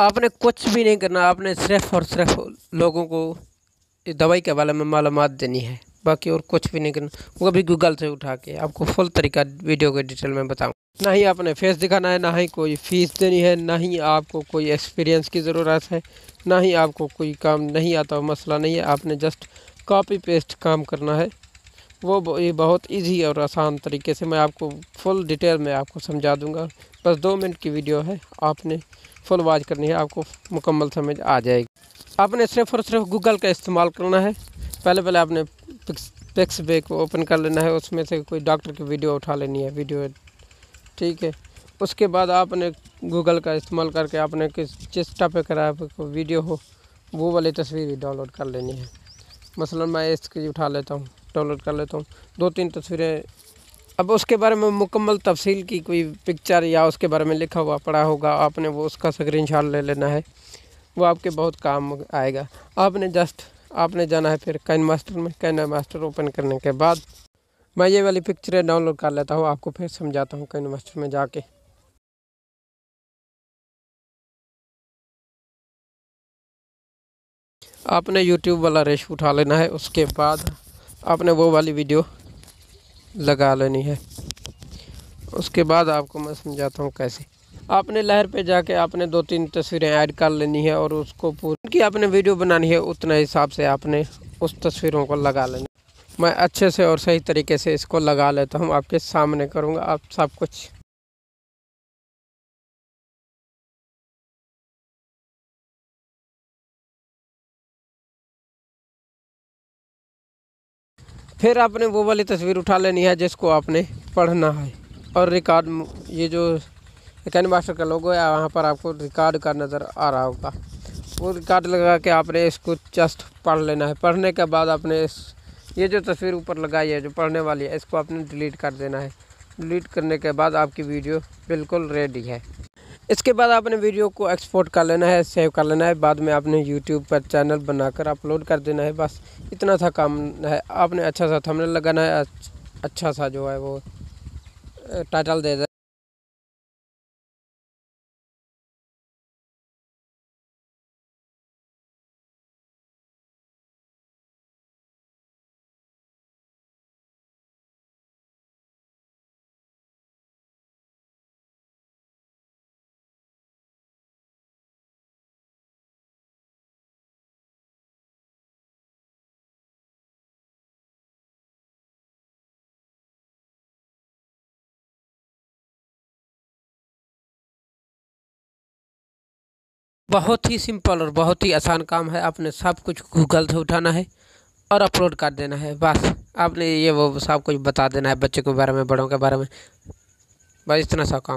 आपने कुछ भी नहीं करना आपने सिर्फ और सिर्फ लोगों को इस दवाई के बारे में मालूम देनी है बाकी और कुछ भी नहीं करना वो कभी गूगल से उठा के आपको फुल तरीका वीडियो के डिटेल में बताऊँ ना ही आपने फेस दिखाना है ना ही कोई फीस देनी है ना ही आपको कोई एक्सपीरियंस की ज़रूरत है ना ही आपको कोई काम नहीं आता मसला नहीं है आपने जस्ट कॉपी पेस्ट काम करना है वो ये बहुत इजी और आसान तरीके से मैं आपको फुल डिटेल में आपको समझा दूंगा बस दो मिनट की वीडियो है आपने फुल वाच करनी है आपको मुकम्मल समझ आ जाएगी आपने सिर्फ और सिर्फ गूगल का इस्तेमाल करना है पहले पहले आपने पिक्स पिक्स बे को ओपन कर लेना है उसमें से कोई डॉक्टर की वीडियो उठा लेनी है वीडियो ठीक है उसके बाद आपने गूगल का इस्तेमाल करके आपने किस जिस टॉपिक पर आपको वीडियो हो वो वाली तस्वीर भी डाउनलोड कर लेनी है मसलन मैं इसकी उठा लेता हूँ डाउनलोड कर लेता हूँ दो तीन तस्वीरें अब उसके बारे में मुकम्मल तफसील की कोई पिक्चर या उसके बारे में लिखा हुआ पड़ा होगा आपने वो उसका स्क्रीन शॉट ले लेना है वो आपके बहुत काम आएगा आपने जस्ट आपने जाना है फिर कैन मास्टर में कैन मास्टर ओपन करने के बाद मैं ये वाली पिक्चरें डाउनलोड कर लेता हूँ आपको फिर समझाता हूँ कैन मास्टर में जाके आपने यूट्यूब वाला रेश उठा लेना है उसके बाद आपने वो वाली वीडियो लगा लेनी है उसके बाद आपको मैं समझाता हूँ कैसे आपने लहर पे जाके आपने दो तीन तस्वीरें ऐड कर लेनी है और उसको पूरी की आपने वीडियो बनानी है उतना हिसाब से आपने उस तस्वीरों को लगा लेना मैं अच्छे से और सही तरीके से इसको लगा लेता हूँ आपके सामने करूँगा आप सब कुछ फिर आपने वो वाली तस्वीर उठा लेनी है जिसको आपने पढ़ना है और रिकॉर्ड ये जो कैन मास्टर का लोगो है वहाँ पर आपको रिकॉर्ड का नज़र आ रहा होगा वो रिकॉर्ड लगा के आपने इसको जस्ट पढ़ लेना है पढ़ने के बाद आपने इस ये जो तस्वीर ऊपर लगाई है जो पढ़ने वाली है इसको आपने डिलीट कर देना है डिलीट करने के बाद आपकी वीडियो बिल्कुल रेडी है इसके बाद आपने वीडियो को एक्सपोर्ट कर लेना है सेव कर लेना है बाद में आपने यूट्यूब पर चैनल बनाकर अपलोड कर देना है बस इतना सा काम है आपने अच्छा सा थंबनेल लगाना है अच्छा सा जो है वो टाइटल दे देना बहुत ही सिंपल और बहुत ही आसान काम है आपने सब कुछ गूगल से उठाना है और अपलोड कर देना है बस आपने ये वो सब कुछ बता देना है बच्चे के बारे में बड़ों के बारे में बस इतना सा काम